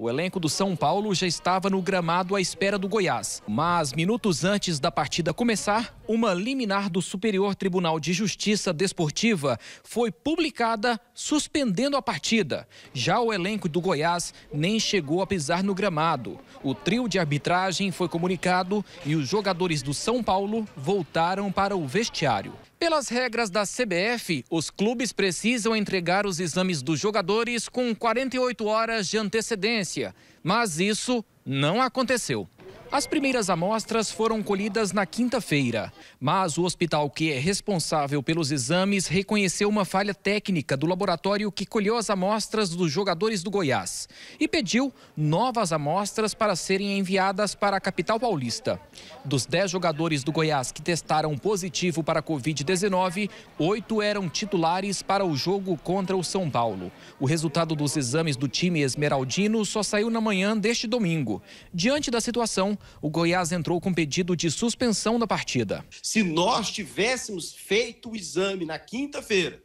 O elenco do São Paulo já estava no gramado à espera do Goiás, mas minutos antes da partida começar, uma liminar do Superior Tribunal de Justiça Desportiva foi publicada suspendendo a partida. Já o elenco do Goiás nem chegou a pisar no gramado. O trio de arbitragem foi comunicado e os jogadores do São Paulo voltaram para o vestiário. Pelas regras da CBF, os clubes precisam entregar os exames dos jogadores com 48 horas de antecedência, mas isso não aconteceu. As primeiras amostras foram colhidas na quinta-feira, mas o hospital que é responsável pelos exames reconheceu uma falha técnica do laboratório que colheu as amostras dos jogadores do Goiás e pediu novas amostras para serem enviadas para a capital paulista. Dos 10 jogadores do Goiás que testaram positivo para a Covid-19, oito eram titulares para o jogo contra o São Paulo. O resultado dos exames do time esmeraldino só saiu na manhã deste domingo. Diante da situação, o Goiás entrou com pedido de suspensão da partida. Se nós tivéssemos feito o exame na quinta-feira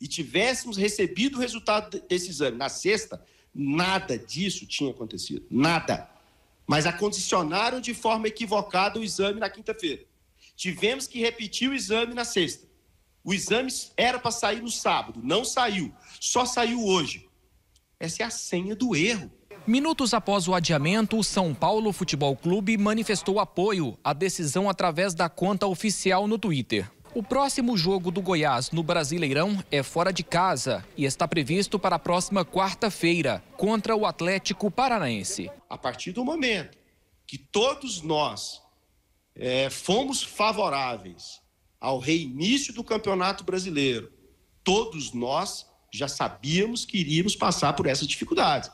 e tivéssemos recebido o resultado desse exame na sexta, nada disso tinha acontecido. Nada. Mas acondicionaram de forma equivocada o exame na quinta-feira. Tivemos que repetir o exame na sexta. O exame era para sair no sábado, não saiu. Só saiu hoje. Essa é a senha do erro. Minutos após o adiamento, o São Paulo Futebol Clube manifestou apoio à decisão através da conta oficial no Twitter. O próximo jogo do Goiás no Brasileirão é fora de casa e está previsto para a próxima quarta-feira contra o Atlético Paranaense. A partir do momento que todos nós é, fomos favoráveis ao reinício do Campeonato Brasileiro, todos nós já sabíamos que iríamos passar por essas dificuldades.